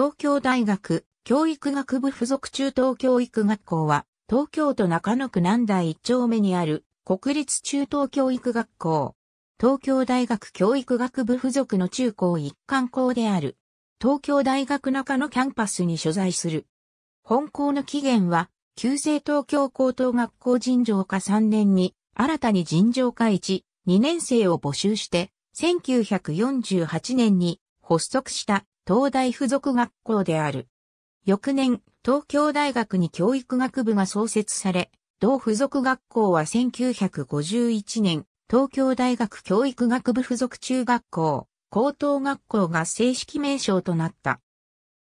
東京大学教育学部附属中等教育学校は、東京都中野区南台1丁目にある国立中等教育学校。東京大学教育学部附属の中高一貫校である。東京大学中野キャンパスに所在する。本校の起源は、旧制東京高等学校尋常科3年に、新たに尋常科1、2年生を募集して、1948年に発足した東大附属学校である。翌年、東京大学に教育学部が創設され、同附属学校は1951年、東京大学教育学部附属中学校、高等学校が正式名称となった。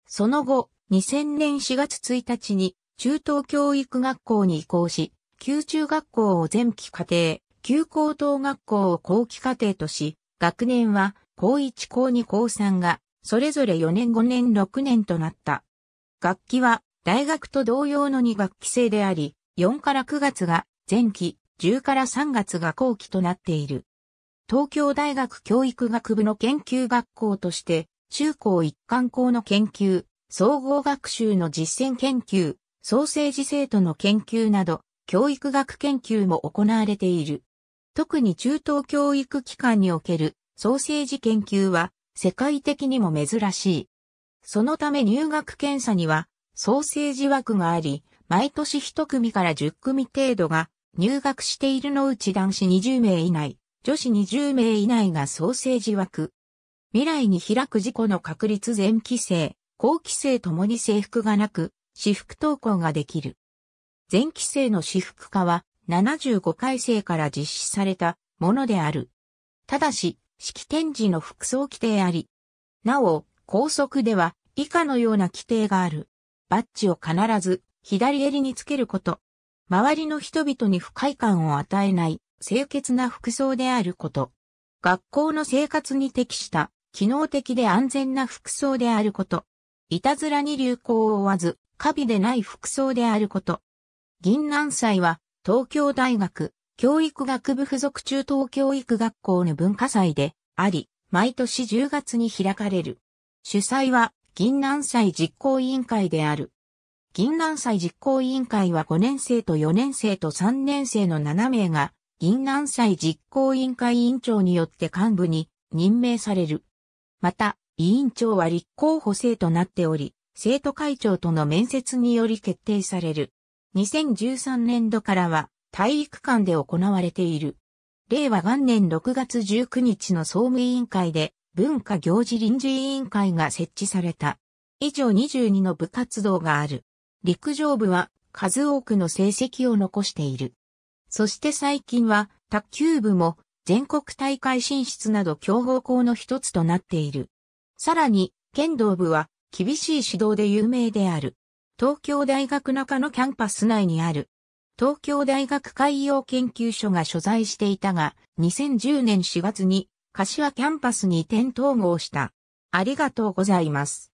その後、2000年4月1日に中等教育学校に移行し、旧中学校を前期課程、旧高等学校を後期課程とし、学年は高1高2高3がそれぞれ4年5年6年となった。学期は大学と同様の2学期制であり、4から9月が前期、10から3月が後期となっている。東京大学教育学部の研究学校として、中高一貫校の研究、総合学習の実践研究、創生児生徒の研究など、教育学研究も行われている。特に中等教育機関における創生児研究は、世界的にも珍しい。そのため入学検査には、創生児枠があり、毎年1組から10組程度が入学しているのうち男子20名以内、女子20名以内が創生児枠。未来に開く事故の確率全規制、後期生ともに制服がなく、私服登校ができる。全規制の私服化は75回生から実施されたものである。ただし、式典時の服装規定あり。なお、高速では以下のような規定がある。バッジを必ず左襟につけること。周りの人々に不快感を与えない清潔な服装であること。学校の生活に適した機能的で安全な服装であること。いたずらに流行を追わず、カビでない服装であること。銀南祭は東京大学教育学部附属中等教育学校の文化祭であり、毎年10月に開かれる。主催は、銀南祭実行委員会である。銀南祭実行委員会は5年生と4年生と3年生の7名が、銀南祭実行委員会委員長によって幹部に任命される。また、委員長は立候補生となっており、生徒会長との面接により決定される。2013年度からは、体育館で行われている。令和元年6月19日の総務委員会で文化行事臨時委員会が設置された。以上22の部活動がある。陸上部は数多くの成績を残している。そして最近は卓球部も全国大会進出など強豪校の一つとなっている。さらに剣道部は厳しい指導で有名である。東京大学中野キャンパス内にある東京大学海洋研究所が所在していたが、2010年4月に柏キャンパスに点統合した。ありがとうございます。